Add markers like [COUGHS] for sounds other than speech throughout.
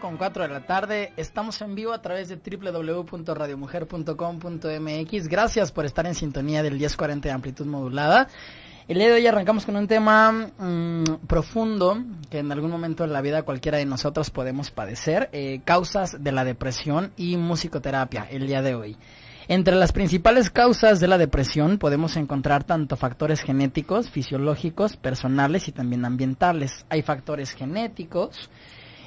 con 4 de la tarde. Estamos en vivo a través de www.radiomujer.com.mx. Gracias por estar en sintonía del 1040 de amplitud modulada. El día de hoy arrancamos con un tema mm, profundo que en algún momento de la vida cualquiera de nosotros podemos padecer, eh, causas de la depresión y musicoterapia el día de hoy. Entre las principales causas de la depresión podemos encontrar tanto factores genéticos, fisiológicos, personales y también ambientales. Hay factores genéticos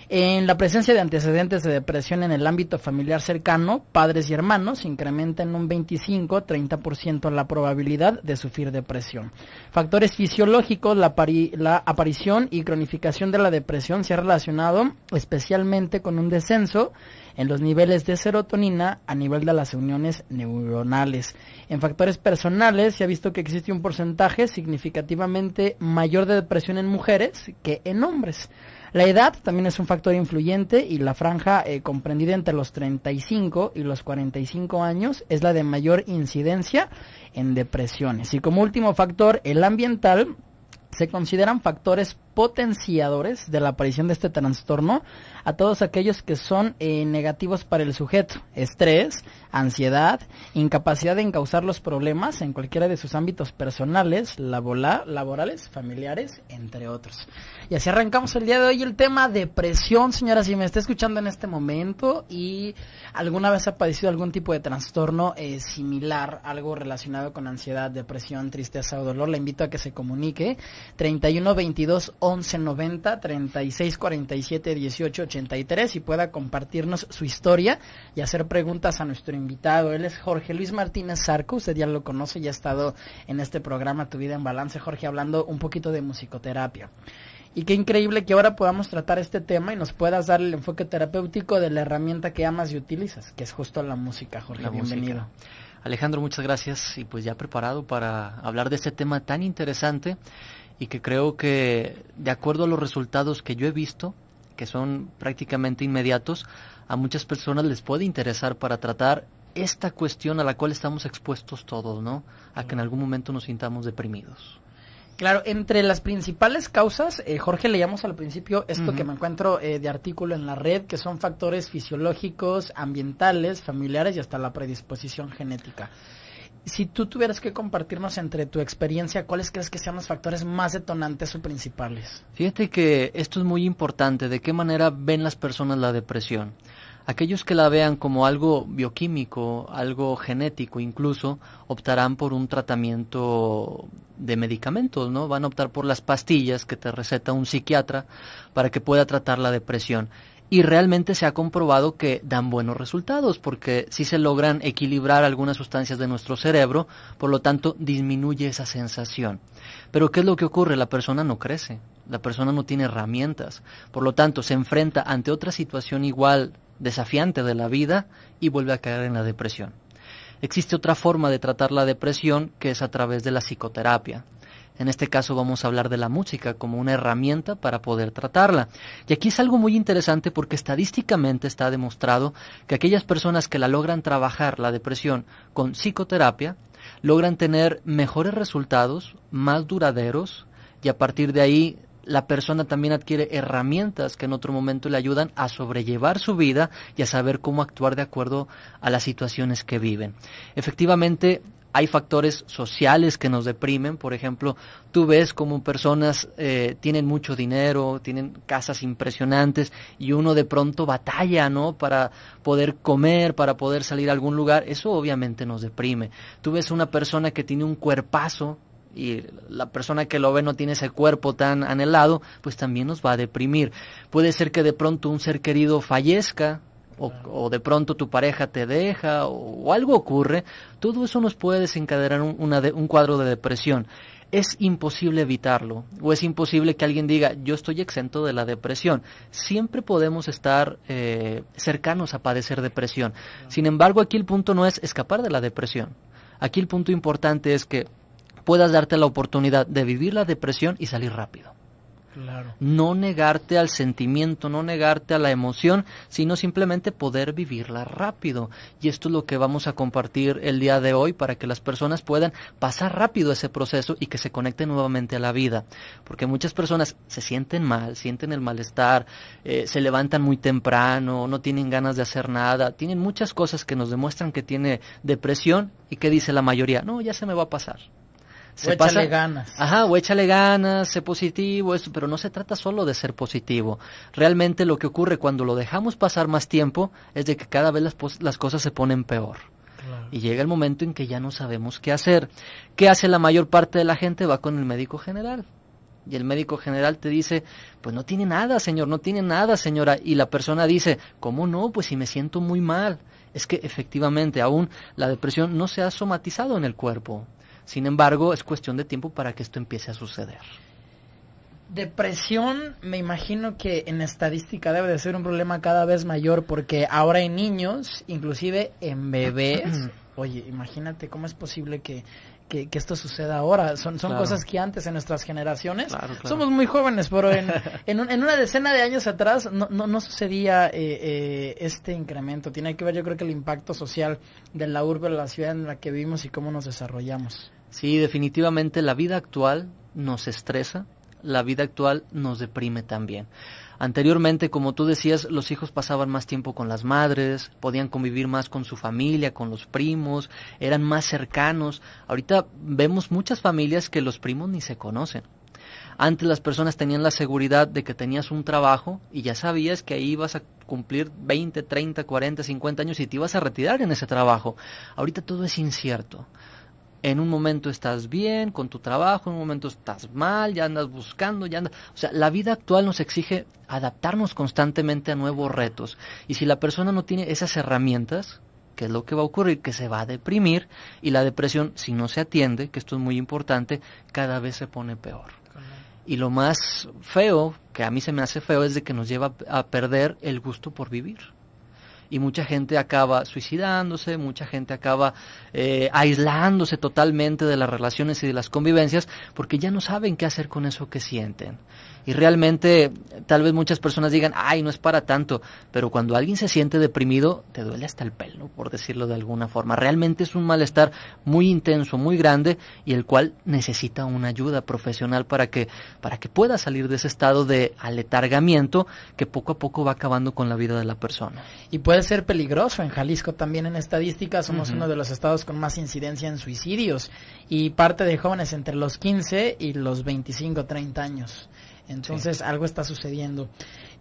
en la presencia de antecedentes de depresión en el ámbito familiar cercano, padres y hermanos incrementan un 25-30% la probabilidad de sufrir depresión. Factores fisiológicos, la, la aparición y cronificación de la depresión se ha relacionado especialmente con un descenso en los niveles de serotonina a nivel de las uniones neuronales. En factores personales se ha visto que existe un porcentaje significativamente mayor de depresión en mujeres que en hombres. La edad también es un factor influyente y la franja eh, comprendida entre los 35 y los 45 años es la de mayor incidencia en depresiones. Y como último factor, el ambiental se consideran factores potenciadores de la aparición de este trastorno a todos aquellos que son eh, negativos para el sujeto. Estrés, ansiedad, incapacidad de encauzar los problemas en cualquiera de sus ámbitos personales, laborales, familiares, entre otros. Y así arrancamos el día de hoy el tema depresión, señora. Si me está escuchando en este momento y alguna vez ha padecido algún tipo de trastorno eh, similar, algo relacionado con ansiedad, depresión, tristeza o dolor, le invito a que se comunique. 31 22 11 90 36 47 18 83 y pueda compartirnos su historia y hacer preguntas a nuestro invitado. Él es Jorge Luis Martínez Zarco Usted ya lo conoce, ya ha estado en este programa Tu Vida en Balance, Jorge, hablando un poquito de musicoterapia. Y qué increíble que ahora podamos tratar este tema y nos puedas dar el enfoque terapéutico de la herramienta que amas y utilizas, que es justo la música, Jorge. bienvenido. Alejandro, muchas gracias y pues ya preparado para hablar de este tema tan interesante y que creo que de acuerdo a los resultados que yo he visto, que son prácticamente inmediatos, a muchas personas les puede interesar para tratar esta cuestión a la cual estamos expuestos todos, ¿no? A que en algún momento nos sintamos deprimidos. Claro, entre las principales causas, eh, Jorge, leíamos al principio esto que me encuentro eh, de artículo en la red, que son factores fisiológicos, ambientales, familiares y hasta la predisposición genética. Si tú tuvieras que compartirnos entre tu experiencia, ¿cuáles crees que sean los factores más detonantes o principales? Fíjate que esto es muy importante, de qué manera ven las personas la depresión. Aquellos que la vean como algo bioquímico, algo genético incluso, optarán por un tratamiento de medicamentos, ¿no? Van a optar por las pastillas que te receta un psiquiatra para que pueda tratar la depresión. Y realmente se ha comprobado que dan buenos resultados porque si se logran equilibrar algunas sustancias de nuestro cerebro, por lo tanto disminuye esa sensación. Pero ¿qué es lo que ocurre? La persona no crece, la persona no tiene herramientas, por lo tanto se enfrenta ante otra situación igual desafiante de la vida y vuelve a caer en la depresión. Existe otra forma de tratar la depresión que es a través de la psicoterapia. En este caso vamos a hablar de la música como una herramienta para poder tratarla. Y aquí es algo muy interesante porque estadísticamente está demostrado que aquellas personas que la logran trabajar la depresión con psicoterapia logran tener mejores resultados, más duraderos y a partir de ahí la persona también adquiere herramientas que en otro momento le ayudan a sobrellevar su vida y a saber cómo actuar de acuerdo a las situaciones que viven. Efectivamente, hay factores sociales que nos deprimen, por ejemplo, tú ves como personas eh, tienen mucho dinero, tienen casas impresionantes y uno de pronto batalla, ¿no? Para poder comer, para poder salir a algún lugar, eso obviamente nos deprime. Tú ves una persona que tiene un cuerpazo, y la persona que lo ve no tiene ese cuerpo tan anhelado, pues también nos va a deprimir. Puede ser que de pronto un ser querido fallezca o, de pronto tu pareja te deja o, algo ocurre, todo eso nos puede desencadenar un, cuadro de depresión. Es imposible evitarlo o es imposible que alguien diga yo estoy exento de la depresión. Siempre podemos estar eh, cercanos a padecer depresión. Sin embargo, aquí el punto no es escapar de la depresión. Aquí el punto importante es que puedas darte la oportunidad de vivir la depresión y salir rápido. Claro. No negarte al sentimiento, no negarte a la emoción, sino simplemente poder vivirla rápido. Y esto es lo que vamos a compartir el día de hoy para que las personas puedan pasar rápido ese proceso y que se conecten nuevamente a la vida. Porque muchas personas se sienten mal, sienten el malestar, eh, se levantan muy temprano, no tienen ganas de hacer nada, tienen muchas cosas que nos demuestran que tiene depresión y que dice la mayoría, no, ya se me va a pasar se o échale ganas. Ajá, o échale ganas, sé positivo, eso, pero no se trata solo de ser positivo. Realmente lo que ocurre cuando lo dejamos pasar más tiempo es de que cada vez las, cosas se ponen peor. Y llega el momento en que ya no sabemos qué hacer. ¿Qué hace la mayor parte de la gente? Va con el médico general. Y el médico general te dice, pues no tiene nada, señor, no tiene nada, señora. Y la persona dice, ¿cómo no? Pues si me siento muy mal. Es que efectivamente aún la depresión no se ha somatizado en el cuerpo sin embargo, es cuestión de tiempo para que esto empiece a suceder. Depresión, me imagino que en estadística debe de ser un problema cada vez mayor porque ahora hay niños, inclusive en bebés, oye, imagínate cómo es posible que, esto suceda ahora. Son, son cosas que antes en nuestras generaciones, somos muy jóvenes, pero [LAUGHS] en, una decena de años atrás no, no, no sucedía eh, eh, este incremento. Tiene que ver yo creo que el impacto social de la urbe, de la ciudad en la que vivimos y cómo nos desarrollamos. Sí, definitivamente la vida actual nos estresa, la vida actual nos deprime también. Anteriormente, como tú decías, los hijos pasaban más tiempo con las madres, podían convivir más con su familia, con los primos, eran más cercanos. Ahorita vemos muchas familias que los primos ni se conocen. Antes las personas tenían la seguridad de que tenías un trabajo y ya sabías que ahí ibas a cumplir 20, 30, 40, 50 años y te ibas a retirar en ese trabajo. Ahorita todo es incierto en un momento estás bien con tu trabajo, en un momento estás mal, ya andas buscando, ya andas... O sea, la vida actual nos exige adaptarnos constantemente a nuevos retos. Y si la persona no tiene esas herramientas, ¿qué es lo que va a ocurrir? Que se va a deprimir y la depresión, si no se atiende, que esto es muy importante, cada vez se pone peor. Y lo más feo, que a mí se me hace feo, es de que nos lleva a perder el gusto por vivir y mucha gente acaba suicidándose, mucha gente acaba eh, aislándose totalmente de las relaciones y de las convivencias porque ya no saben qué hacer con eso que sienten. Y realmente tal vez muchas personas digan, ay, no es para tanto, pero cuando alguien se siente deprimido, te duele hasta el pelo, por decirlo de alguna forma. Realmente es un malestar muy intenso, muy grande, y el cual necesita una ayuda profesional para que, para que pueda salir de ese estado de aletargamiento que poco a poco va acabando con la vida de la persona. Y puede ser peligroso. En Jalisco también en estadísticas somos uno de los estados con más incidencia en suicidios y parte de jóvenes entre los 15 y los 25, 30 años. Entonces algo está sucediendo.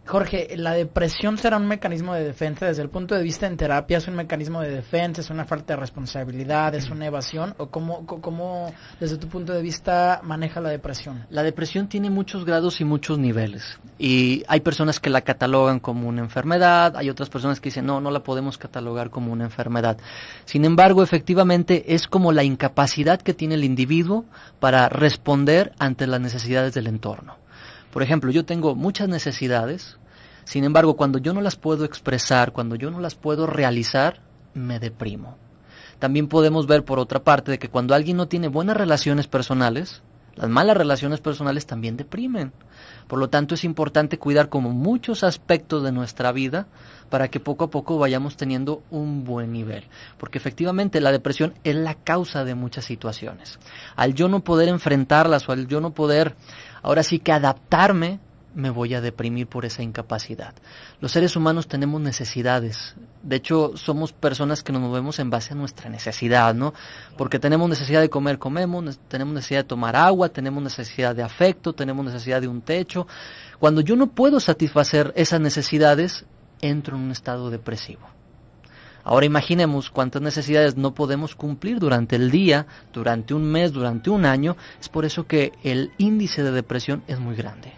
Jorge, ¿la depresión será un mecanismo de defensa desde el punto de vista en terapia? ¿Es un mecanismo de defensa? ¿Es una falta de responsabilidad? ¿Es una evasión? ¿O cómo desde tu punto de vista maneja la depresión? La depresión tiene muchos grados y muchos niveles. Y hay personas que la catalogan como una enfermedad, hay otras personas que dicen, no, no la podemos catalogar como una enfermedad. Sin embargo, efectivamente es como la incapacidad que tiene el individuo para responder ante las necesidades del entorno. Por ejemplo, yo tengo muchas necesidades, sin embargo, cuando yo no las puedo expresar, cuando yo no las puedo realizar, me deprimo. También podemos ver por otra parte de que cuando alguien no tiene buenas relaciones personales, las malas relaciones personales también deprimen. Por lo tanto, es importante cuidar como muchos aspectos de nuestra vida para que poco a poco vayamos teniendo un buen nivel. Porque efectivamente la depresión es la causa de muchas situaciones. Al yo no poder enfrentarlas o al yo no poder Ahora sí que adaptarme me voy a deprimir por esa incapacidad. Los seres humanos tenemos necesidades. De hecho, somos personas que nos movemos en base a nuestra necesidad, ¿no? Porque tenemos necesidad de comer, comemos, tenemos necesidad de tomar agua, tenemos necesidad de afecto, tenemos necesidad de un techo. Cuando yo no puedo satisfacer esas necesidades, entro en un estado depresivo. Ahora imaginemos cuántas necesidades no podemos cumplir durante el día, durante un mes, durante un año. Es por eso que el índice de depresión es muy grande.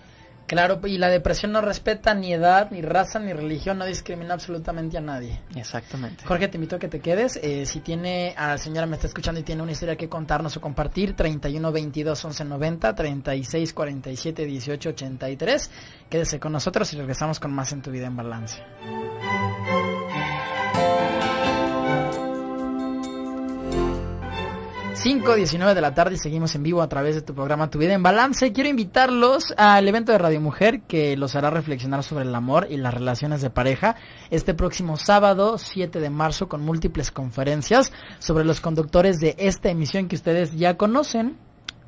Claro, y la depresión no respeta ni edad, ni raza, ni religión, no discrimina absolutamente a nadie. Exactamente. Jorge, te invito a que te quedes. Eh, si tiene, a la señora me está escuchando y tiene una historia que contarnos o compartir, 31 22 11 90, 36 47 18 83. Quédese con nosotros y regresamos con más en tu vida en balance. 5.19 de la tarde y seguimos en vivo a través de tu programa Tu Vida en Balance. Quiero invitarlos al evento de Radio Mujer que los hará reflexionar sobre el amor y las relaciones de pareja este próximo sábado 7 de marzo con múltiples conferencias sobre los conductores de esta emisión que ustedes ya conocen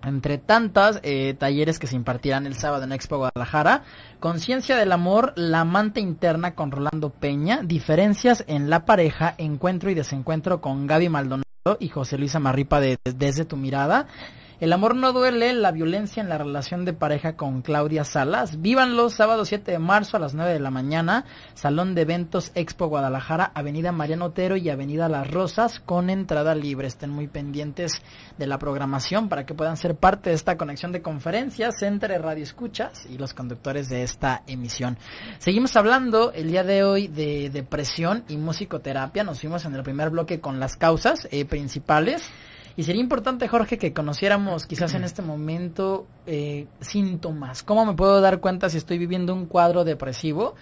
entre tantas eh, talleres que se impartirán el sábado en Expo Guadalajara, Conciencia del Amor, La Amante Interna con Rolando Peña, Diferencias en la Pareja, Encuentro y Desencuentro con Gaby Maldonado y José Luis Amarripa Desde tu mirada. El amor no duele, la violencia en la relación de pareja con Claudia Salas. Vívanlo sábado 7 de marzo a las 9 de la mañana, Salón de Eventos Expo Guadalajara, Avenida Mariano Otero y Avenida Las Rosas con entrada libre. Estén muy pendientes de la programación para que puedan ser parte de esta conexión de conferencias entre Radio Escuchas y los conductores de esta emisión. Seguimos hablando el día de hoy de depresión y musicoterapia. Nos fuimos en el primer bloque con las causas eh, principales y sería importante, Jorge, que conociéramos quizás en este momento eh, síntomas. ¿Cómo me puedo dar cuenta si estoy viviendo un cuadro depresivo?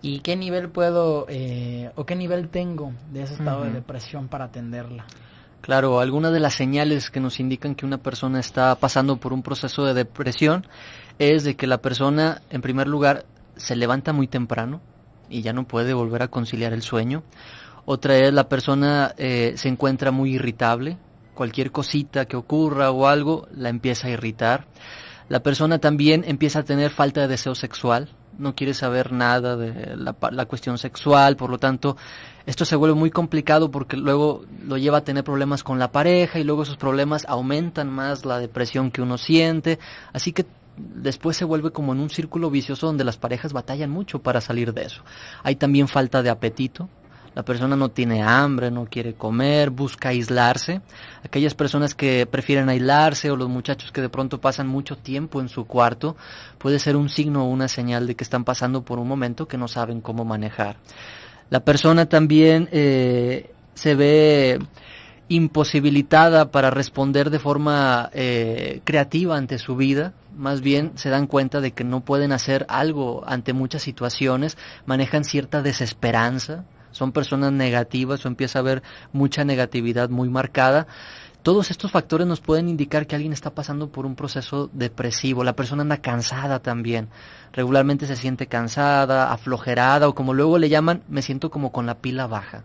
¿Y qué nivel puedo eh, o qué nivel tengo de ese estado de depresión para atenderla? Claro, algunas de las señales que nos indican que una persona está pasando por un proceso de depresión es de que la persona, en primer lugar, se levanta muy temprano y ya no puede volver a conciliar el sueño. Otra es la persona eh, se encuentra muy irritable, cualquier cosita que ocurra o algo la empieza a irritar. La persona también empieza a tener falta de deseo sexual, no quiere saber nada de la, la, cuestión sexual, por lo tanto, esto se vuelve muy complicado porque luego lo lleva a tener problemas con la pareja y luego esos problemas aumentan más la depresión que uno siente, así que después se vuelve como en un círculo vicioso donde las parejas batallan mucho para salir de eso. Hay también falta de apetito, la persona no tiene hambre, no quiere comer, busca aislarse. Aquellas personas que prefieren aislarse o los muchachos que de pronto pasan mucho tiempo en su cuarto, puede ser un signo o una señal de que están pasando por un momento que no saben cómo manejar. La persona también eh, se ve imposibilitada para responder de forma eh, creativa ante su vida, más bien se dan cuenta de que no pueden hacer algo ante muchas situaciones, manejan cierta desesperanza, son personas negativas o empieza a haber mucha negatividad muy marcada. Todos estos factores nos pueden indicar que alguien está pasando por un proceso depresivo. La persona anda cansada también. Regularmente se siente cansada, aflojerada o como luego le llaman, me siento como con la pila baja.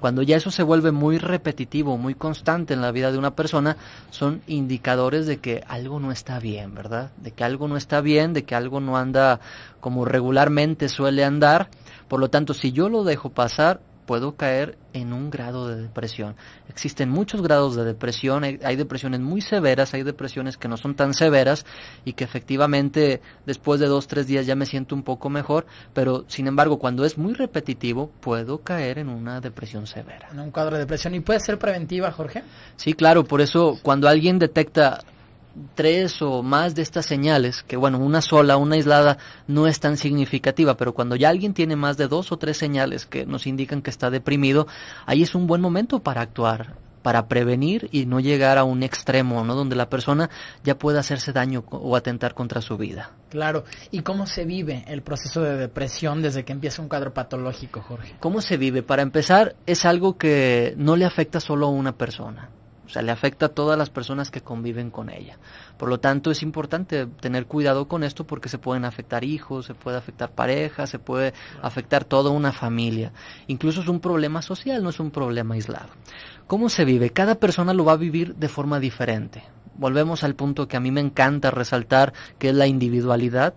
Cuando ya eso se vuelve muy repetitivo, muy constante en la vida de una persona, son indicadores de que algo no está bien, ¿verdad? De que algo no está bien, de que algo no anda como regularmente suele andar. Por lo tanto, si yo lo dejo pasar, puedo caer en un grado de depresión. Existen muchos grados de depresión, eh, hay depresiones muy severas, hay depresiones que no son tan severas y que efectivamente después de dos, tres días ya me siento un poco mejor, pero sin embargo cuando es muy repetitivo puedo caer en una depresión severa. En un cuadro de depresión y puede ser preventiva, Jorge. Sí, claro, por eso cuando alguien detecta tres o más de estas señales, que bueno, una sola, una aislada, no es tan significativa, pero cuando ya alguien tiene más de dos o tres señales que nos indican que está deprimido, ahí es un buen momento para actuar, para prevenir y no llegar a un extremo, ¿no? Donde la persona ya pueda hacerse daño o atentar contra su vida. Claro. ¿Y cómo se vive el proceso de depresión desde que empieza un cuadro patológico, Jorge? ¿Cómo se vive? Para empezar, es algo que no le afecta solo a una persona o sea, le afecta a todas las personas que conviven con ella. Por lo tanto, es importante tener cuidado con esto porque se pueden afectar hijos, se puede afectar parejas, se puede afectar toda una familia. Incluso es un problema social, no es un problema aislado. ¿Cómo se vive? Cada persona lo va a vivir de forma diferente. Volvemos al punto que a mí me encanta resaltar, que es la individualidad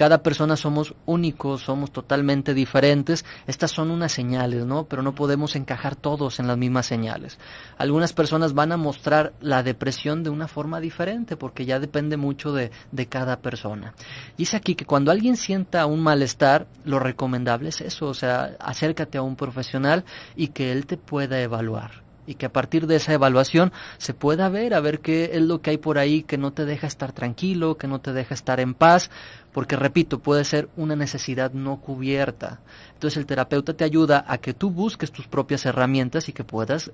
cada persona somos únicos, somos totalmente diferentes. Estas son unas señales, ¿no? Pero no podemos encajar todos en las mismas señales. Algunas personas van a mostrar la depresión de una forma diferente porque ya depende mucho de, de cada persona. Dice aquí que cuando alguien sienta un malestar, lo recomendable es eso, o sea, acércate a un profesional y que él te pueda evaluar y que a partir de esa evaluación se pueda ver, a ver qué es lo que hay por ahí que no te deja estar tranquilo, que no te deja estar en paz, porque repito, puede ser una necesidad no cubierta. Entonces el terapeuta te ayuda a que tú busques tus propias herramientas y que puedas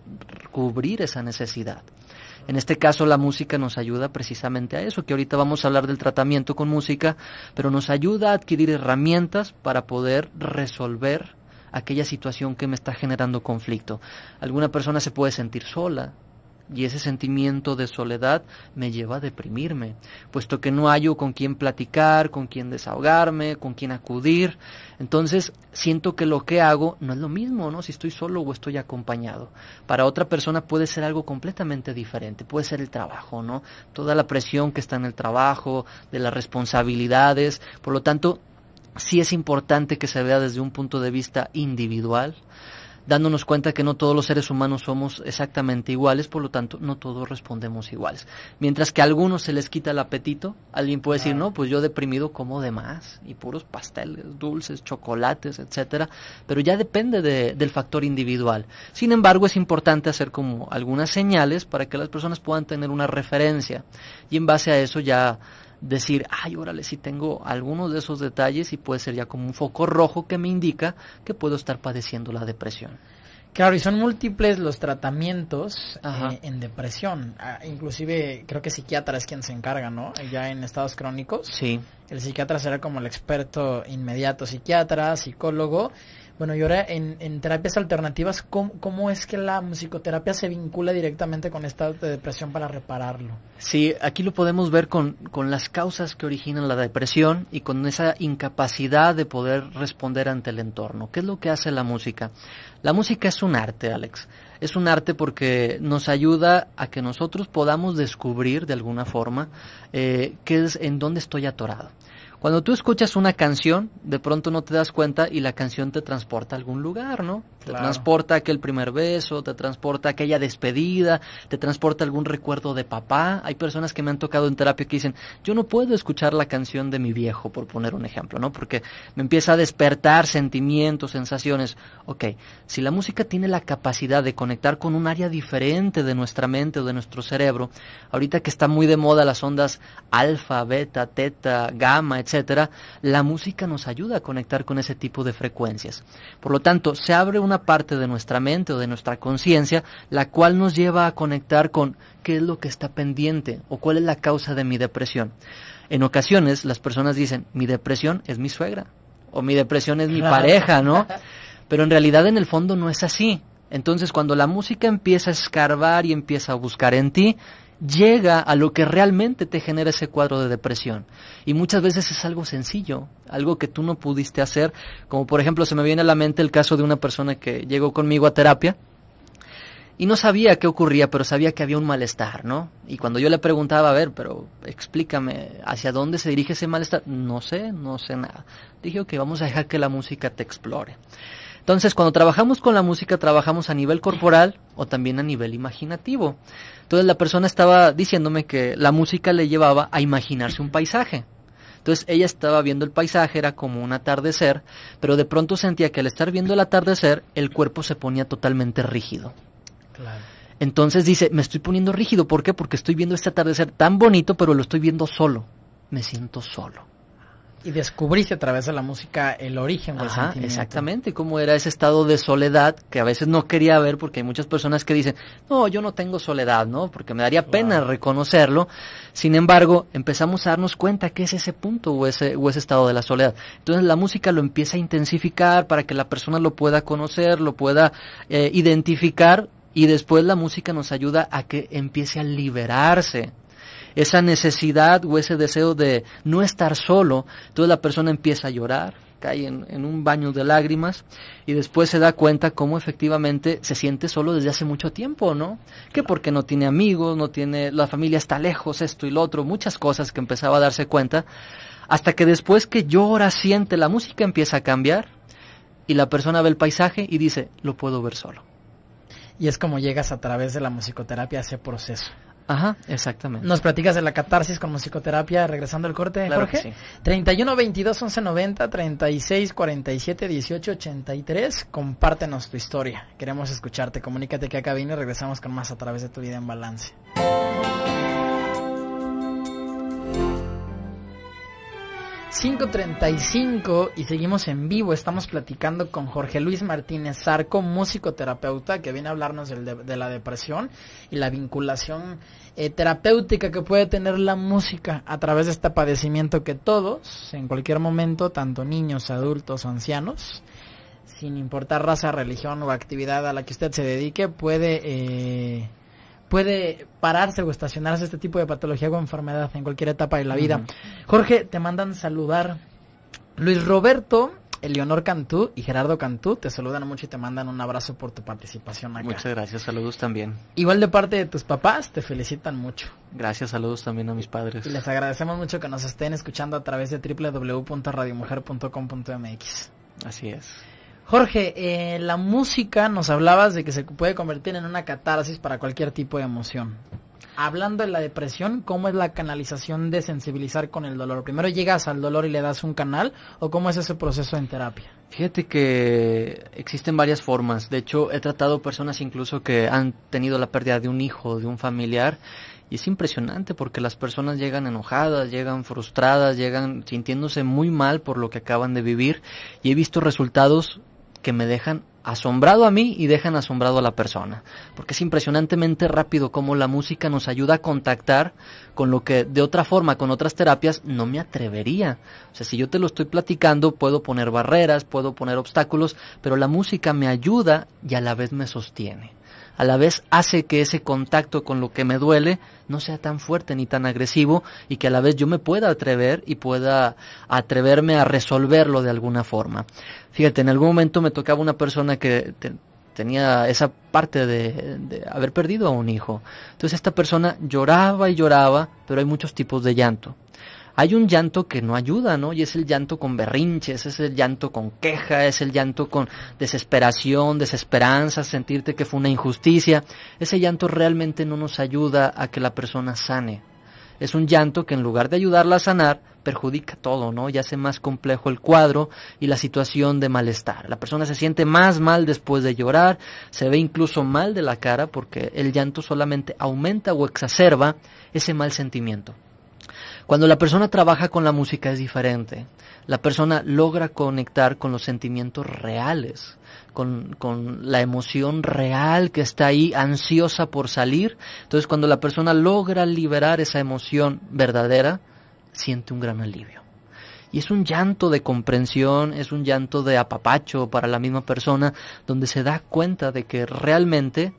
cubrir esa necesidad. En este caso la música nos ayuda precisamente a eso, que ahorita vamos a hablar del tratamiento con música, pero nos ayuda a adquirir herramientas para poder resolver aquella situación que me está generando conflicto. Alguna persona se puede sentir sola y ese sentimiento de soledad me lleva a deprimirme, puesto que no hallo con quién platicar, con quién desahogarme, con quién acudir. Entonces siento que lo que hago no es lo mismo, ¿no? Si estoy solo o estoy acompañado. Para otra persona puede ser algo completamente diferente, puede ser el trabajo, ¿no? Toda la presión que está en el trabajo, de las responsabilidades, por lo tanto sí es importante que se vea desde un punto de vista individual, dándonos cuenta que no todos los seres humanos somos exactamente iguales, por lo tanto no todos respondemos iguales. Mientras que a algunos se les quita el apetito, alguien puede decir, no, pues yo deprimido como demás, y puros pasteles, dulces, chocolates, etcétera, pero ya depende del factor individual. Sin embargo, es importante hacer como algunas señales para que las personas puedan tener una referencia, y en base a eso ya decir, ay, órale, si sí tengo algunos de esos detalles y puede ser ya como un foco rojo que me indica que puedo estar padeciendo la depresión. Claro, y son múltiples los tratamientos eh, en depresión. Ah, inclusive creo que psiquiatra es quien se encarga, ¿no? Ya en estados crónicos. Sí. El psiquiatra será como el experto inmediato, psiquiatra, psicólogo, bueno, y ahora en, terapias alternativas, ¿cómo, es que la musicoterapia se vincula directamente con esta depresión para repararlo? Sí, aquí lo podemos ver con, las causas que originan la depresión y con esa incapacidad de poder responder ante el entorno. ¿Qué es lo que hace la música? La música es un arte, Alex. Es un arte porque nos ayuda a que nosotros podamos descubrir de alguna forma eh, qué es, en dónde estoy atorado. Cuando tú escuchas una canción, de pronto no te das cuenta y la canción te transporta a algún lugar, ¿no? Te transporta aquel primer beso, te transporta aquella despedida, te transporta algún recuerdo de papá. Hay personas que me han tocado en terapia que dicen, yo no puedo escuchar la canción de mi viejo, por poner un ejemplo, ¿no? Porque me empieza a despertar sentimientos, sensaciones. Ok, si la música tiene la capacidad de conectar con un área diferente de nuestra mente o de nuestro cerebro, ahorita que está muy de moda las ondas alfa, beta, teta, gamma, etc la música nos ayuda a conectar con ese tipo de frecuencias. Por lo tanto, se abre una parte de nuestra mente o de nuestra conciencia, la cual nos lleva a conectar con qué es lo que está pendiente o cuál es la causa de mi depresión. En ocasiones las personas dicen, mi depresión es mi suegra o mi depresión es mi pareja, ¿no? [LAUGHS] Pero en realidad en el fondo no es así. Entonces cuando la música empieza a escarbar y empieza a buscar en ti, llega a lo que realmente te genera ese cuadro de depresión. Y muchas veces es algo sencillo, algo que tú no pudiste hacer, como por ejemplo se me viene a la mente el caso de una persona que llegó conmigo a terapia y no sabía qué ocurría, pero sabía que había un malestar, ¿no? Y cuando yo le preguntaba, a ver, pero explícame, ¿hacia dónde se dirige ese malestar? No sé, no sé nada. Dije, ok, vamos a dejar que la música te explore. Entonces, cuando trabajamos con la música, trabajamos a nivel corporal o también a nivel imaginativo. Entonces, la persona estaba diciéndome que la música le llevaba a imaginarse un paisaje. Entonces ella estaba viendo el paisaje, era como un atardecer, pero de pronto sentía que al estar viendo el atardecer, el cuerpo se ponía totalmente rígido. Entonces dice, me estoy poniendo rígido, ¿por qué? Porque estoy viendo este atardecer tan bonito, pero lo estoy viendo solo. Me siento solo. Y descubriste a través de la música el origen Exactamente, cómo era ese estado de soledad que a veces no quería ver porque hay muchas personas que dicen, no, yo no tengo soledad, ¿no? Porque me daría pena reconocerlo. Sin embargo, empezamos a darnos cuenta que es ese punto o ese, o ese estado de la soledad. Entonces la música lo empieza a intensificar para que la persona lo pueda conocer, lo pueda eh, identificar y después la música nos ayuda a que empiece a liberarse esa necesidad o ese deseo de no estar solo, entonces la persona empieza a llorar, cae en, un baño de lágrimas y después se da cuenta cómo efectivamente se siente solo desde hace mucho tiempo, ¿no? Que porque no tiene amigos, no tiene, la familia está lejos, esto y lo otro, muchas cosas que empezaba a darse cuenta, hasta que después que llora, siente, la música empieza a cambiar y la persona ve el paisaje y dice, lo puedo ver solo. Y es como llegas a través de la musicoterapia a ese proceso. Ajá, exactamente. Nos platicas de la catarsis como psicoterapia, regresando al corte, claro Jorge. Sí. 31 22 11 90 36 47 18 83. Compártenos tu historia. Queremos escucharte. Comunícate que acá viene y regresamos con más a través de tu vida en balance. 5.35 y seguimos en vivo, estamos platicando con Jorge Luis Martínez Zarco, músico-terapeuta que viene a hablarnos de, de la depresión y la vinculación eh, terapéutica que puede tener la música a través de este padecimiento que todos, en cualquier momento, tanto niños, adultos, ancianos, sin importar raza, religión o actividad a la que usted se dedique, puede eh, puede pararse o estacionarse este tipo de patología o enfermedad en cualquier etapa de la vida. Jorge, te mandan saludar. Luis Roberto Eleonor Cantú y Gerardo Cantú te saludan mucho y te mandan un abrazo por tu participación acá. Muchas gracias, saludos también. Igual de parte de tus papás, te felicitan mucho. Gracias, saludos también a mis padres. Y les agradecemos mucho que nos estén escuchando a través de www.radiomujer.com.mx. Así es. Jorge, eh, la música nos hablabas de que se puede convertir en una catarsis para cualquier tipo de emoción. Hablando de la depresión, ¿cómo es la canalización de sensibilizar con el dolor? ¿Primero llegas al dolor y le das un canal o cómo es ese proceso en terapia? Fíjate que existen varias formas. De hecho, he tratado personas incluso que han tenido la pérdida de un hijo, de un familiar, y es impresionante porque las personas llegan enojadas, llegan frustradas, llegan sintiéndose muy mal por lo que acaban de vivir y he visto resultados que me dejan asombrado a mí y dejan asombrado a la persona. Porque es impresionantemente rápido cómo la música nos ayuda a contactar con lo que de otra forma, con otras terapias, no me atrevería. O sea, si yo te lo estoy platicando, puedo poner barreras, puedo poner obstáculos, pero la música me ayuda y a la vez me sostiene a la vez hace que ese contacto con lo que me duele no sea tan fuerte ni tan agresivo y que a la vez yo me pueda atrever y pueda atreverme a resolverlo de alguna forma. Fíjate, en algún momento me tocaba una persona que tenía esa parte de, haber perdido a un hijo. Entonces esta persona lloraba y lloraba, pero hay muchos tipos de llanto hay un llanto que no ayuda, ¿no? Y es el llanto con berrinches, es el llanto con queja, es el llanto con desesperación, desesperanza, sentirte que fue una injusticia. Ese llanto realmente no nos ayuda a que la persona sane. Es un llanto que en lugar de ayudarla a sanar, perjudica todo, ¿no? Y hace más complejo el cuadro y la situación de malestar. La persona se siente más mal después de llorar, se ve incluso mal de la cara porque el llanto solamente aumenta o exacerba ese mal sentimiento. Cuando la persona trabaja con la música es diferente. La persona logra conectar con los sentimientos reales, con, con, la emoción real que está ahí ansiosa por salir. Entonces cuando la persona logra liberar esa emoción verdadera, siente un gran alivio. Y es un llanto de comprensión, es un llanto de apapacho para la misma persona, donde se da cuenta de que realmente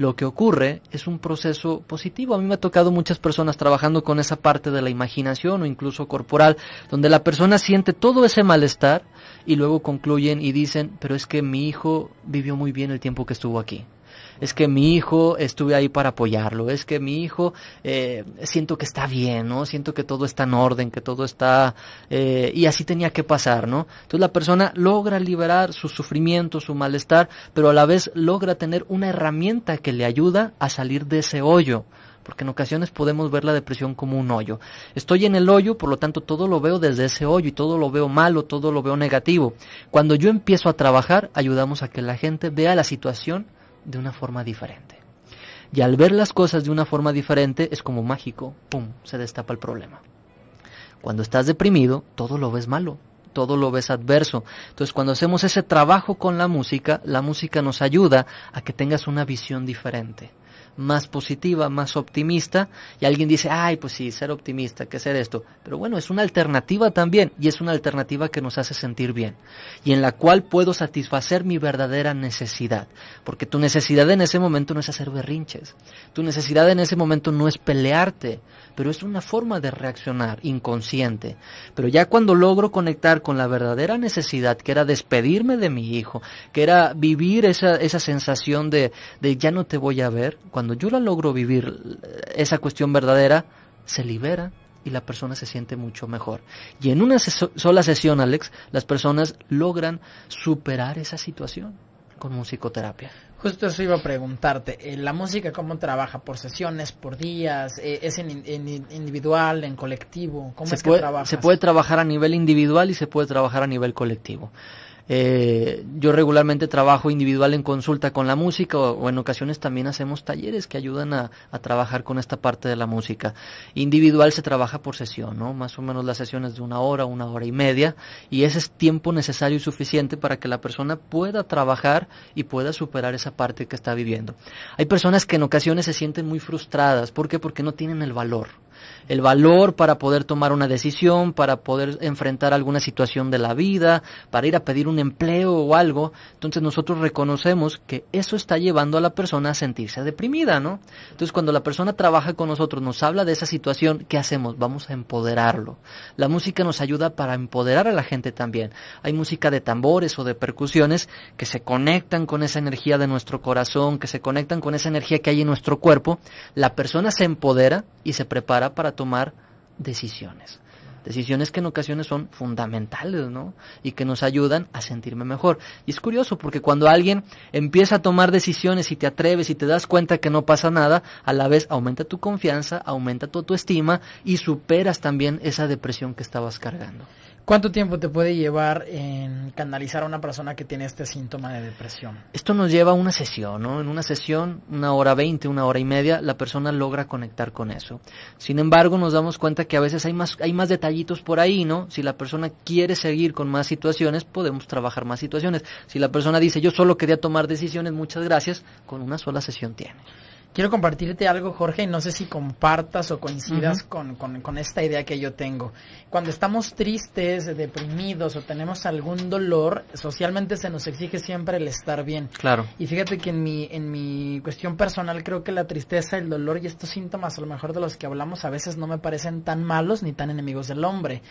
lo que ocurre es un proceso positivo. A mí me ha tocado muchas personas trabajando con esa parte de la imaginación o incluso corporal, donde la persona siente todo ese malestar y luego concluyen y dicen, pero es que mi hijo vivió muy bien el tiempo que estuvo aquí es que mi hijo estuve ahí para apoyarlo, es que mi hijo eh, siento que está bien, ¿no? Siento que todo está en orden, que todo está... Eh, y así tenía que pasar, ¿no? Entonces la persona logra liberar su sufrimiento, su malestar, pero a la vez logra tener una herramienta que le ayuda a salir de ese hoyo porque en ocasiones podemos ver la depresión como un hoyo. Estoy en el hoyo, por lo tanto todo lo veo desde ese hoyo y todo lo veo malo, todo lo veo negativo. Cuando yo empiezo a trabajar, ayudamos a que la gente vea la situación de una forma diferente. Y al ver las cosas de una forma diferente es como mágico, ¡pum!, se destapa el problema. Cuando estás deprimido, todo lo ves malo, todo lo ves adverso. Entonces cuando hacemos ese trabajo con la música, la música nos ayuda a que tengas una visión diferente más positiva, más optimista, y alguien dice, ay, pues sí, ser optimista, que ser esto. Pero bueno, es una alternativa también, y es una alternativa que nos hace sentir bien, y en la cual puedo satisfacer mi verdadera necesidad, porque tu necesidad en ese momento no es hacer berrinches, tu necesidad en ese momento no es pelearte, pero es una forma de reaccionar inconsciente. Pero ya cuando logro conectar con la verdadera necesidad, que era despedirme de mi hijo, que era vivir esa, sensación de, ya no te voy a ver, cuando yo la logro vivir, eh, esa cuestión verdadera, se libera y la persona se siente mucho mejor. Y en una sola sesión, Alex, las personas logran superar esa situación con psicoterapia. Justo eso iba a preguntarte. Eh, ¿La música cómo trabaja? ¿Por sesiones, por días? Eh, ¿Es en, individual, en colectivo? ¿Cómo se es Se puede trabajar a nivel individual y se puede trabajar a nivel colectivo. Eh, yo regularmente trabajo individual en consulta con la música o, en ocasiones también hacemos talleres que ayudan a, trabajar con esta parte de la música. Individual se trabaja por sesión, ¿no? Más o menos las sesiones de una hora, una hora y media y ese es tiempo necesario y suficiente para que la persona pueda trabajar y pueda superar esa parte que está viviendo. Hay personas que en ocasiones se sienten muy frustradas. ¿Por qué? Porque no tienen el valor el valor para poder tomar una decisión, para poder enfrentar alguna situación de la vida, para ir a pedir un empleo o algo. Entonces nosotros reconocemos que eso está llevando a la persona a sentirse deprimida, ¿no? Entonces cuando la persona trabaja con nosotros, nos habla de esa situación, ¿qué hacemos? Vamos a empoderarlo. La música nos ayuda para empoderar a la gente también. Hay música de tambores o de percusiones que se conectan con esa energía de nuestro corazón, que se conectan con esa energía que hay en nuestro cuerpo. La persona se empodera y se prepara para tomar decisiones. Decisiones que en ocasiones son fundamentales, ¿no? Y que nos ayudan a sentirme mejor. Y es curioso porque cuando alguien empieza a tomar decisiones y te atreves y te das cuenta que no pasa nada, a la vez aumenta tu confianza, aumenta tu autoestima y superas también esa depresión que estabas cargando. ¿Cuánto tiempo te puede llevar en canalizar a una persona que tiene este síntoma de depresión? Esto nos lleva a una sesión, ¿no? En una sesión, una hora veinte, una hora y media, la persona logra conectar con eso. Sin embargo, nos damos cuenta que a veces hay más, hay más detallitos por ahí, ¿no? Si la persona quiere seguir con más situaciones, podemos trabajar más situaciones. Si la persona dice, yo solo quería tomar decisiones, muchas gracias, con una sola sesión tiene. Quiero compartirte algo, Jorge, y no sé si compartas o coincidas con, con, esta idea que yo tengo. Cuando estamos tristes, deprimidos o tenemos algún dolor, socialmente se nos exige siempre el estar bien. Claro. Y fíjate que en mi, en mi cuestión personal creo que la tristeza, el dolor y estos síntomas, a lo mejor de los que hablamos, a veces no me parecen tan malos ni tan enemigos del hombre.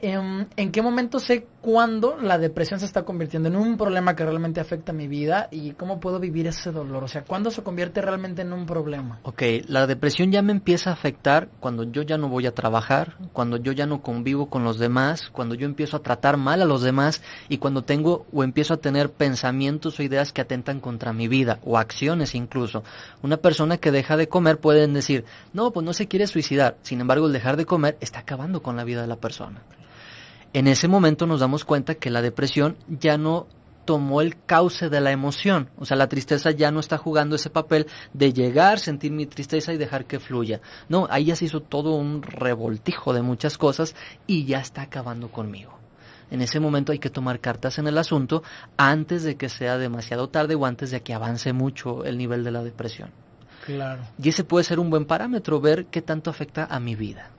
Em, ¿en qué momento sé cuándo la depresión se está convirtiendo en un problema que realmente afecta mi vida y cómo puedo vivir ese dolor? O sea, ¿cuándo se convierte realmente en un problema? Ok, la depresión ya me empieza a afectar cuando yo ya no voy a trabajar, cuando yo ya no convivo con los demás, cuando yo empiezo a tratar mal a los demás y cuando tengo o empiezo a tener pensamientos o ideas que atentan contra mi vida o acciones incluso. Una persona que deja de comer pueden decir, no, pues no se quiere suicidar. Sin embargo, el dejar de comer está acabando con la vida de la persona. En ese momento nos damos cuenta que la depresión ya no tomó el cauce de la emoción. O sea, la tristeza ya no está jugando ese papel de llegar, sentir mi tristeza y dejar que fluya. No, ahí ya se hizo todo un revoltijo de muchas cosas y ya está acabando conmigo. En ese momento hay que tomar cartas en el asunto antes de que sea demasiado tarde o antes de que avance mucho el nivel de la depresión. Claro. Y ese puede ser un buen parámetro, ver qué tanto afecta a mi vida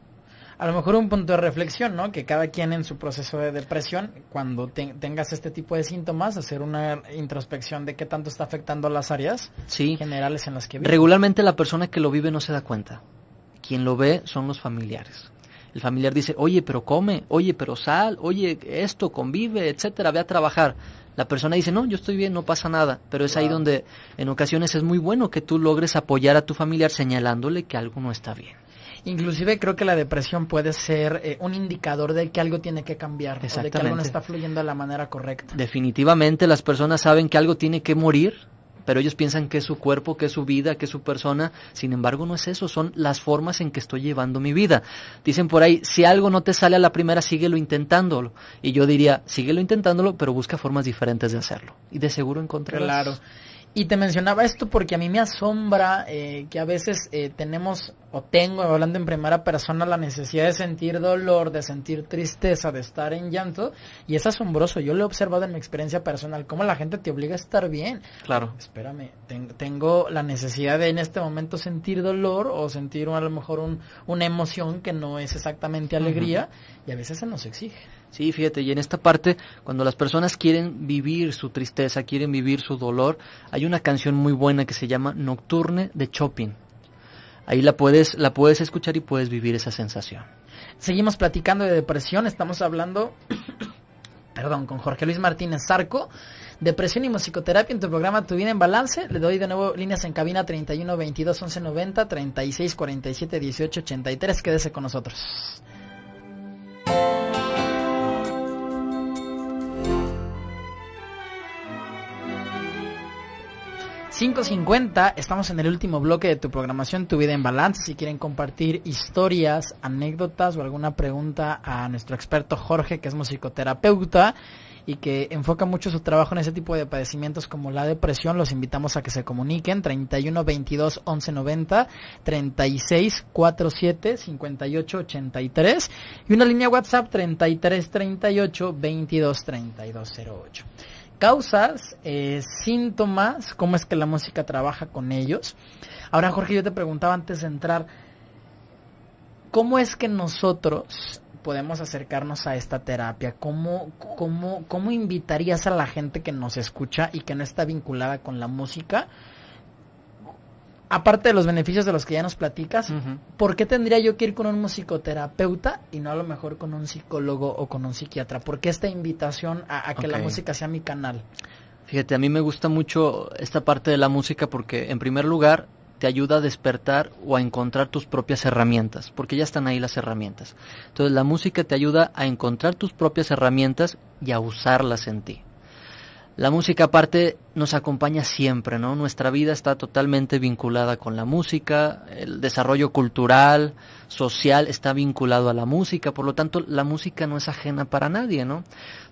a lo mejor un punto de reflexión, ¿no? Que cada quien en su proceso de depresión, cuando tengas este tipo de síntomas, hacer una introspección de qué tanto está afectando las áreas generales en las que vive. Regularmente la persona que lo vive no se da cuenta. Quien lo ve son los familiares. El familiar dice, oye, pero come, oye, pero sal, oye, esto, convive, etcétera, ve a trabajar. La persona dice, no, yo estoy bien, no pasa nada. Pero es ahí donde en ocasiones es muy bueno que tú logres apoyar a tu familiar señalándole que algo no está bien. Inclusive creo que la depresión puede ser eh, un indicador de que algo tiene que cambiar, o de que algo no está fluyendo de la manera correcta. Definitivamente las personas saben que algo tiene que morir, pero ellos piensan que es su cuerpo, que es su vida, que es su persona. Sin embargo, no es eso, son las formas en que estoy llevando mi vida. Dicen por ahí, si algo no te sale a la primera, síguelo intentándolo. Y yo diría, síguelo intentándolo, pero busca formas diferentes de hacerlo. Y de seguro encontrarás. Claro. Y te mencionaba esto porque a mí me asombra eh, que a veces eh, tenemos o tengo, hablando en primera persona, la necesidad de sentir dolor, de sentir tristeza, de estar en llanto. Y es asombroso. Yo lo he observado en mi experiencia personal, cómo la gente te obliga a estar bien. Claro. Espérame, tengo la necesidad de en este momento sentir dolor o sentir a lo mejor una emoción que no es exactamente alegría. Y a veces se nos exige. Sí, fíjate, y en esta parte, cuando las personas quieren vivir su tristeza, quieren vivir su dolor, hay una canción muy buena que se llama Nocturne de Chopin. Ahí la puedes, la puedes escuchar y puedes vivir esa sensación. Seguimos platicando de depresión, estamos hablando, [COUGHS] perdón, con Jorge Luis Martínez Zarco. Depresión y musicoterapia en tu programa Tu Vida en Balance. Le doy de nuevo líneas en cabina 31 22 11 90 36 47 18 83. Quédese con nosotros. 5.50, estamos en el último bloque de tu programación Tu Vida en Balance. Si quieren compartir historias, anécdotas o alguna pregunta a nuestro experto Jorge, que es musicoterapeuta y que enfoca mucho su trabajo en ese tipo de padecimientos como la depresión, los invitamos a que se comuniquen 31 22 11 90 36 47 58 83 y una línea WhatsApp 33 38 22 causas, eh, síntomas, cómo es que la música trabaja con ellos. Ahora, Jorge, yo te preguntaba antes de entrar, ¿cómo es que nosotros podemos acercarnos a esta terapia? ¿Cómo, cómo, cómo invitarías a la gente que nos escucha y que no está vinculada con la música? aparte de los beneficios de los que ya nos platicas, ¿por qué tendría yo que ir con un musicoterapeuta y no a lo mejor con un psicólogo o con un psiquiatra? ¿Por qué esta invitación a, que la música sea mi canal? Fíjate, a mí me gusta mucho esta parte de la música porque en primer lugar te ayuda a despertar o a encontrar tus propias herramientas, porque ya están ahí las herramientas. Entonces la música te ayuda a encontrar tus propias herramientas y a usarlas en ti. La música aparte nos acompaña siempre, ¿no? Nuestra vida está totalmente vinculada con la música, el desarrollo cultural, social está vinculado a la música, por lo tanto la música no es ajena para nadie, ¿no?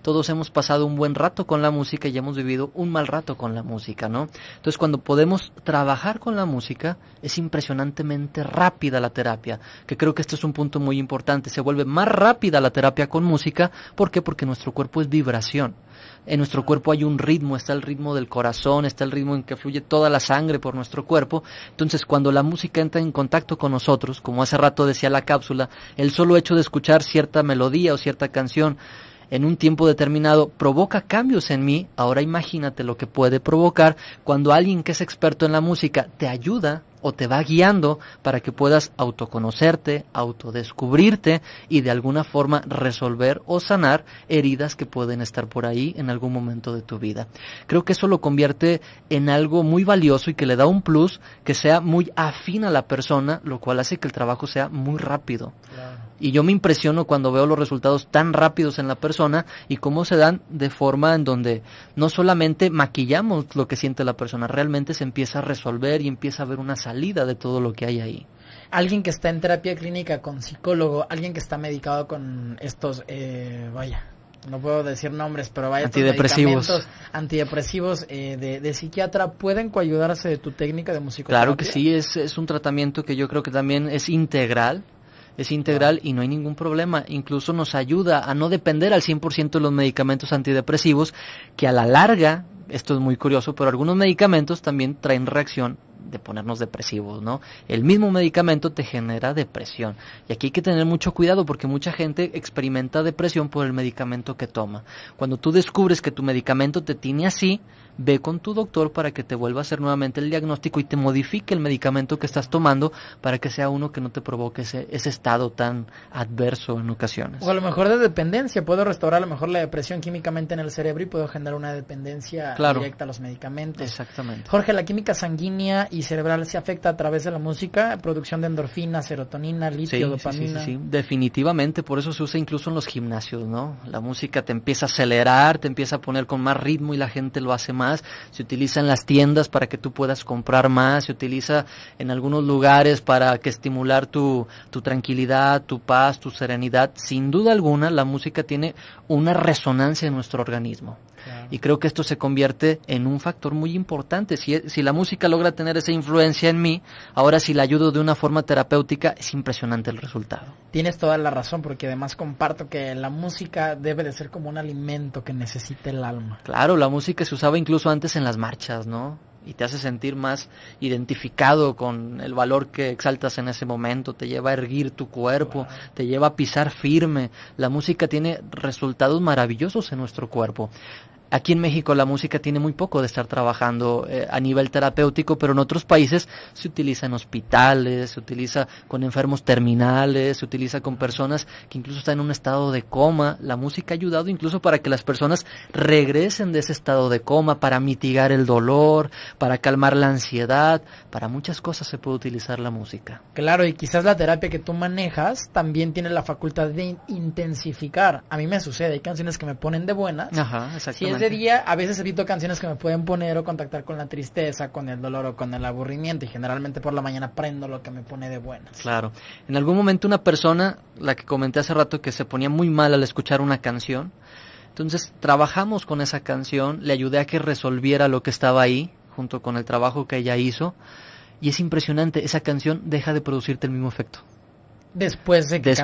Todos hemos pasado un buen rato con la música y hemos vivido un mal rato con la música, ¿no? Entonces cuando podemos trabajar con la música es impresionantemente rápida la terapia, que creo que este es un punto muy importante, se vuelve más rápida la terapia con música, ¿por qué? Porque nuestro cuerpo es vibración en nuestro cuerpo hay un ritmo, está el ritmo del corazón, está el ritmo en que fluye toda la sangre por nuestro cuerpo. Entonces, cuando la música entra en contacto con nosotros, como hace rato decía la cápsula, el solo hecho de escuchar cierta melodía o cierta canción, en un tiempo determinado provoca cambios en mí, ahora imagínate lo que puede provocar cuando alguien que es experto en la música te ayuda o te va guiando para que puedas autoconocerte, autodescubrirte y de alguna forma resolver o sanar heridas que pueden estar por ahí en algún momento de tu vida. Creo que eso lo convierte en algo muy valioso y que le da un plus que sea muy afín a la persona, lo cual hace que el trabajo sea muy rápido. Y yo me impresiono cuando veo los resultados tan rápidos en la persona y cómo se dan de forma en donde no solamente maquillamos lo que siente la persona, realmente se empieza a resolver y empieza a ver una salida de todo lo que hay ahí. Alguien que está en terapia clínica con psicólogo, alguien que está medicado con estos, eh, vaya, no puedo decir nombres, pero vaya, antidepresivos, antidepresivos eh, de, psiquiatra pueden coayudarse de tu técnica de musicoterapia. Claro que sí, es un tratamiento que yo creo que también es integral es integral y no hay ningún problema. Incluso nos ayuda a no depender al 100% de los medicamentos antidepresivos, que a la larga, esto es muy curioso, pero algunos medicamentos también traen reacción de ponernos depresivos, ¿no? El mismo medicamento te genera depresión. Y aquí hay que tener mucho cuidado porque mucha gente experimenta depresión por el medicamento que toma. Cuando tú descubres que tu medicamento te tiene así, ve con tu doctor para que te vuelva a hacer nuevamente el diagnóstico y te modifique el medicamento que estás tomando para que sea uno que no te provoque ese, estado tan adverso en ocasiones. O a lo mejor de dependencia, puedo restaurar a lo mejor la depresión químicamente en el cerebro y puedo generar una dependencia directa a los medicamentos. Exactamente. Jorge, la química sanguínea y cerebral se afecta a través de la música, producción de endorfina, serotonina, litio, dopamina. Sí, sí, sí, definitivamente, por eso se usa incluso en los gimnasios, ¿no? La música te empieza a acelerar, te empieza a poner con más ritmo y la gente lo hace más se utiliza en las tiendas para que tú puedas comprar más, se utiliza en algunos lugares para que estimular tu tranquilidad, tu paz, tu serenidad. Sin duda alguna, la música tiene una resonancia en nuestro organismo. Y creo que esto se convierte en un factor muy importante. Si, la música logra tener esa influencia en mí, ahora si la ayudo de una forma terapéutica, es impresionante el resultado. Tienes toda la razón, porque además comparto que la música debe de ser como un alimento que necesita el alma. Claro, la música se usaba incluso antes en las marchas, ¿no? y te hace sentir más identificado con el valor que exaltas en ese momento, te lleva a erguir tu cuerpo, te lleva a pisar firme. La música tiene resultados maravillosos en nuestro cuerpo. Aquí en México la música tiene muy poco de estar trabajando eh, a nivel terapéutico, pero en otros países se utiliza en hospitales, se utiliza con enfermos terminales, se utiliza con personas que incluso están en un estado de coma. La música ha ayudado incluso para que las personas regresen de ese estado de coma, para mitigar el dolor, para calmar la ansiedad, para muchas cosas se puede utilizar la música. Claro, y quizás la terapia que tú manejas también tiene la facultad de intensificar. A mí me sucede, hay canciones que me ponen de buenas. Ajá, exactamente ese día a veces edito canciones que me pueden poner o contactar con la tristeza, con el dolor o con el aburrimiento y generalmente por la mañana prendo lo que me pone de buenas. Claro. En algún momento una persona, la que comenté hace rato, que se ponía muy mal al escuchar una canción, entonces trabajamos con esa canción, le ayudé a que resolviera lo que estaba ahí, junto con el trabajo que ella hizo, y es impresionante, esa canción deja de producirte el mismo efecto. Después de que,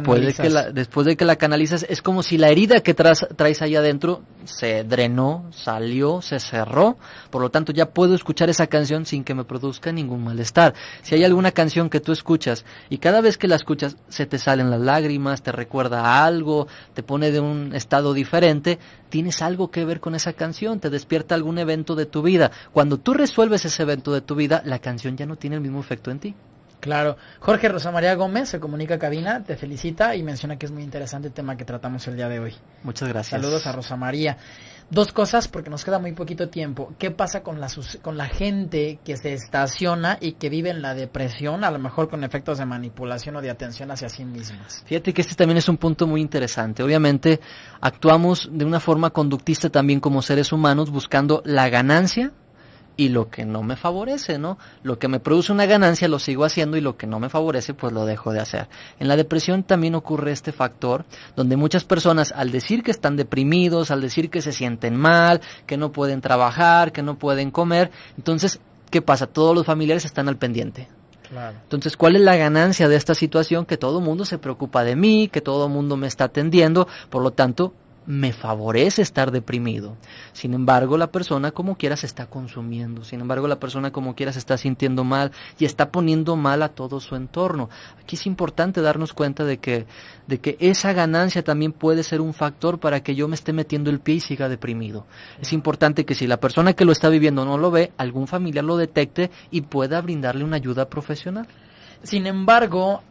la, después de que la canalizas, es como si la herida que traes, traes ahí adentro se drenó, salió, se cerró. Por lo tanto, ya puedo escuchar esa canción sin que me produzca ningún malestar. Si hay alguna canción que tú escuchas y cada vez que la escuchas se te salen las lágrimas, te recuerda algo, te pone de un estado diferente, tienes algo que ver con esa canción, te despierta algún evento de tu vida. Cuando tú resuelves ese evento de tu vida, la canción ya no tiene el mismo efecto en ti. Claro. Jorge Rosa María Gómez se comunica cabina, te felicita y menciona que es muy interesante el tema que tratamos el día de hoy. Muchas gracias. Saludos a Rosa María. Dos cosas porque nos queda muy poquito tiempo. ¿Qué pasa con la, con la gente que se estaciona y que vive en la depresión, a lo mejor con efectos de manipulación o de atención hacia sí mismas? Fíjate que este también es un punto muy interesante. Obviamente actuamos de una forma conductista también como seres humanos buscando la ganancia y lo que no me favorece, ¿no? Lo que me produce una ganancia lo sigo haciendo y lo que no me favorece pues lo dejo de hacer. En la depresión también ocurre este factor donde muchas personas al decir que están deprimidos, al decir que se sienten mal, que no pueden trabajar, que no pueden comer, entonces, ¿qué pasa? Todos los familiares están al pendiente. Entonces, ¿cuál es la ganancia de esta situación? Que todo el mundo se preocupa de mí, que todo el mundo me está atendiendo, por lo tanto, me favorece estar deprimido. Sin embargo, la persona como quiera se está consumiendo, sin embargo, la persona como quiera se está sintiendo mal y está poniendo mal a todo su entorno. Aquí es importante darnos cuenta de que, de que esa ganancia también puede ser un factor para que yo me esté metiendo el pie y siga deprimido. Es importante que si la persona que lo está viviendo no lo ve, algún familiar lo detecte y pueda brindarle una ayuda profesional. Sin embargo,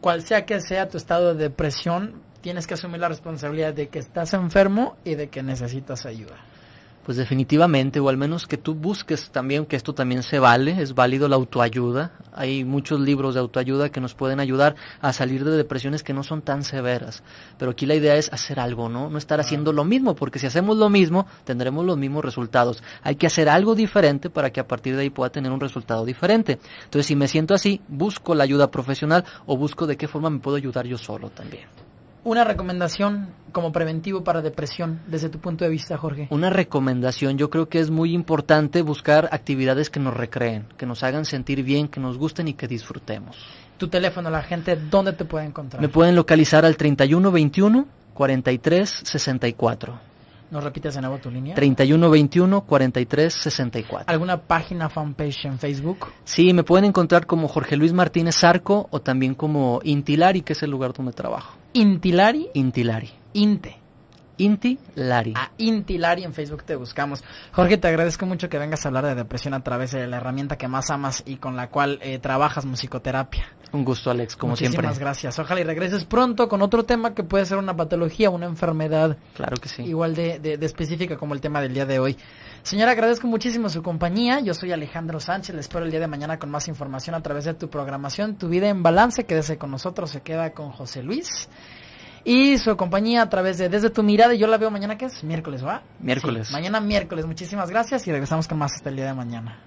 cual sea que sea tu estado de depresión, tienes que asumir la responsabilidad de que estás enfermo y de que necesitas ayuda. Pues definitivamente, o al menos que tú busques también que esto también se vale, es válido la autoayuda. Hay muchos libros de autoayuda que nos pueden ayudar a salir de depresiones que no son tan severas. Pero aquí la idea es hacer algo, ¿no? No estar ah. haciendo lo mismo, porque si hacemos lo mismo, tendremos los mismos resultados. Hay que hacer algo diferente para que a partir de ahí pueda tener un resultado diferente. Entonces, si me siento así, busco la ayuda profesional o busco de qué forma me puedo ayudar yo solo también. Una recomendación como preventivo para depresión, desde tu punto de vista, Jorge. Una recomendación, yo creo que es muy importante buscar actividades que nos recreen, que nos hagan sentir bien, que nos gusten y que disfrutemos. Tu teléfono, la gente, ¿dónde te puede encontrar? Me pueden localizar al 3121 43 64. ¿Nos repites de nuevo tu línea? 3121-4364. ¿Alguna página, fanpage en Facebook? Sí, me pueden encontrar como Jorge Luis Martínez Arco o también como Intilari, que es el lugar donde trabajo. ¿Intilari? Intilari. Inte. Inti Lari. A Intilari en Facebook te buscamos. Jorge, te agradezco mucho que vengas a hablar de depresión a través de la herramienta que más amas y con la cual eh, trabajas musicoterapia. Un gusto, Alex, como siempre. Muchísimas gracias. Ojalá y regreses pronto con otro tema que puede ser una patología, una enfermedad. Claro que sí. Igual de, específica como el tema del día de hoy. Señora, agradezco muchísimo su compañía. Yo soy Alejandro Sánchez. Les espero el día de mañana con más información a través de tu programación, Tu Vida en Balance. Quédese con nosotros. Se queda con José Luis y su compañía a través de Desde tu mirada. Yo la veo mañana, ¿qué es? Miércoles, ¿va? Miércoles. mañana miércoles. Muchísimas gracias y regresamos con más hasta el día de mañana.